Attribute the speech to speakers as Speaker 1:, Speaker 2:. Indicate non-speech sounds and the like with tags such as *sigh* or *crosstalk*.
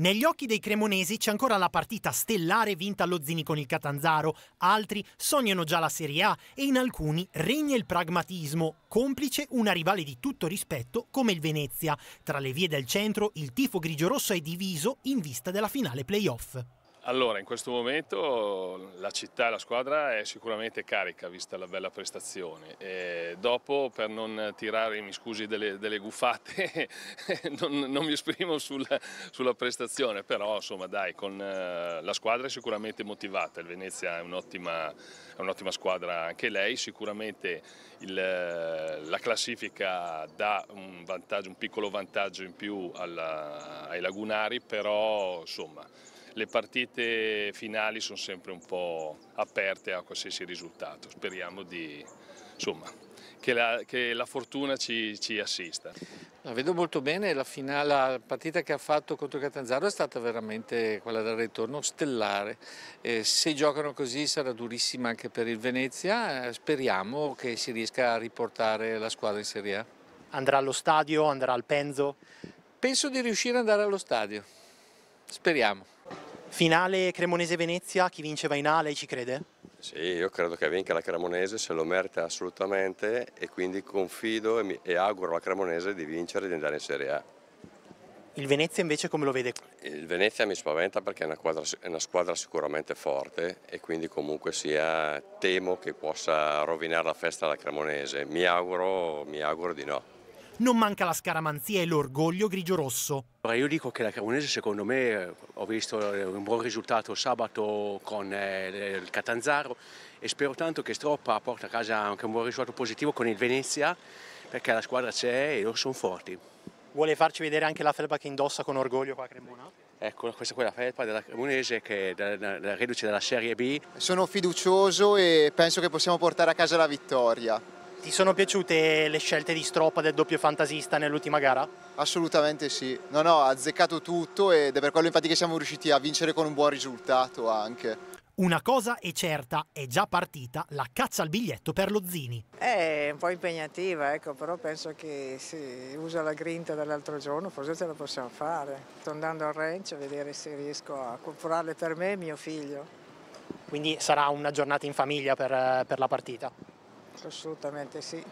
Speaker 1: Negli occhi dei cremonesi c'è ancora la partita stellare vinta allo Zini con il Catanzaro, altri sognano già la Serie A e in alcuni regna il pragmatismo, complice una rivale di tutto rispetto come il Venezia. Tra le vie del centro il tifo grigio-rosso è diviso in vista della finale playoff.
Speaker 2: Allora, in questo momento la città e la squadra è sicuramente carica, vista la bella prestazione. E dopo, per non tirare, mi scusi, delle, delle guffate, *laughs* non, non, mi esprimo sulla, sulla, prestazione, però insomma dai, con, eh, la squadra è sicuramente motivata, il Venezia è un'ottima un squadra anche lei, sicuramente il, la classifica dà un, vantaggio, un piccolo vantaggio in più alla, ai lagunari, però insomma le partite finali sono sempre un po' aperte a qualsiasi risultato. Speriamo di, insomma, che, la, che la, fortuna ci, ci assista.
Speaker 1: La vedo molto bene, la, finale, la partita che ha fatto contro Catanzaro è stata veramente quella del ritorno stellare. Eh, se giocano così sarà durissima anche per il Venezia, eh, speriamo che si riesca a riportare la squadra in Serie A. Andrà allo stadio, andrà al Penzo? Penso di riuscire ad andare allo stadio. Speriamo. Finale Cremonese-Venezia, chi vince va in A, lei ci crede?
Speaker 3: Sì, io credo che vinca la Cremonese, se lo merita assolutamente e quindi confido e, mi, e auguro alla Cremonese di vincere e di andare in Serie A.
Speaker 1: Il Venezia invece come lo vede?
Speaker 3: Il Venezia mi spaventa perché è una, quadra, è una, squadra sicuramente forte e quindi comunque sia temo che possa rovinare la festa alla Cremonese. Mi auguro, mi auguro di no
Speaker 1: non manca la scaramanzia e l'orgoglio grigio-rosso.
Speaker 3: Io dico che la Cremonese
Speaker 4: secondo me eh, ho visto eh, un buon risultato sabato con eh, il Catanzaro e spero tanto che Stroppa porti a casa anche un buon risultato positivo con il Venezia perché la squadra c'è e loro sono forti.
Speaker 1: Vuole farci vedere anche la felpa che indossa con orgoglio qua a Cremona?
Speaker 4: Ecco, questa è la felpa della Cremonese che è da, reduce dalla Serie B.
Speaker 1: Sono fiducioso e penso che possiamo portare a casa la vittoria. Ti sono piaciute le scelte di Stroppa del doppio fantasista nell'ultima gara? Assolutamente sì, no no, ha azzeccato tutto ed è per quello infatti che siamo riusciti a vincere con un buon risultato anche. Una cosa è certa, è già partita la caccia al biglietto per lo Zini.
Speaker 3: È un po' impegnativa, ecco, però penso che se usa la grinta dell'altro giorno, forse ce la possiamo fare. Sto andando al ranch a vedere se riesco a comprarle per me e mio figlio.
Speaker 1: Quindi sarà una giornata in famiglia per, per la partita?
Speaker 3: assolutamente sì.